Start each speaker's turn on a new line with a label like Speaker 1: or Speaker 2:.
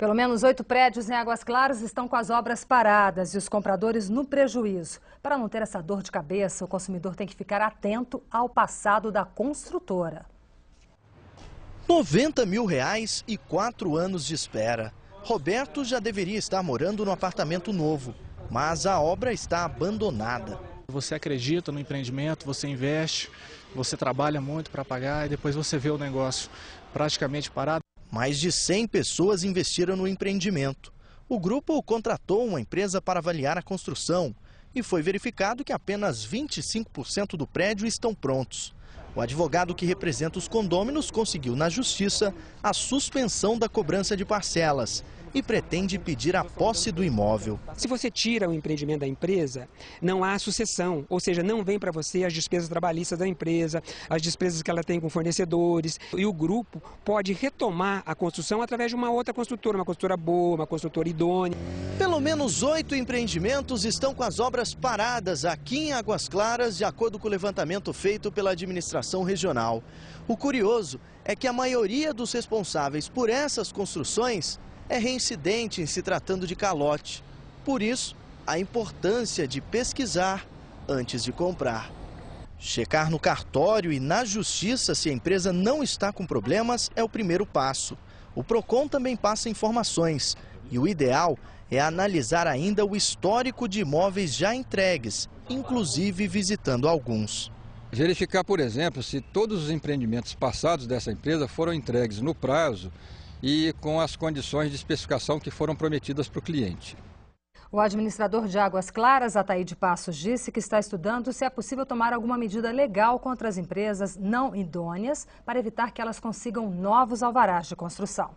Speaker 1: Pelo menos oito prédios em Águas Claras estão com as obras paradas e os compradores no prejuízo. Para não ter essa dor de cabeça, o consumidor tem que ficar atento ao passado da construtora.
Speaker 2: 90 mil reais e quatro anos de espera. Roberto já deveria estar morando no apartamento novo, mas a obra está abandonada. Você acredita no empreendimento, você investe, você trabalha muito para pagar e depois você vê o negócio praticamente parado. Mais de 100 pessoas investiram no empreendimento. O grupo contratou uma empresa para avaliar a construção e foi verificado que apenas 25% do prédio estão prontos. O advogado que representa os condôminos conseguiu na justiça a suspensão da cobrança de parcelas e pretende pedir a posse do imóvel.
Speaker 3: Se você tira o empreendimento da empresa, não há sucessão, ou seja, não vem para você as despesas trabalhistas da empresa, as despesas que ela tem com fornecedores, e o grupo pode retomar a construção através de uma outra construtora, uma construtora boa, uma construtora idônea. Pelo menos oito empreendimentos estão com as obras
Speaker 2: paradas aqui em Águas Claras, de acordo com o levantamento feito pela administração Regional. O curioso é que a maioria dos responsáveis por essas construções é reincidente em se tratando de calote. Por isso, a importância de pesquisar antes de comprar. Checar no cartório e na justiça se a empresa não está com problemas é o primeiro passo. O PROCON também passa informações e o ideal é analisar ainda o histórico de imóveis já
Speaker 4: entregues, inclusive visitando alguns verificar, por exemplo, se todos os empreendimentos passados dessa empresa foram entregues no prazo e com as condições de especificação que foram prometidas para o cliente.
Speaker 1: O administrador de Águas Claras, Ataíde Passos, disse que está estudando se é possível tomar alguma medida legal contra as empresas não idôneas para evitar que elas consigam novos alvarás de construção.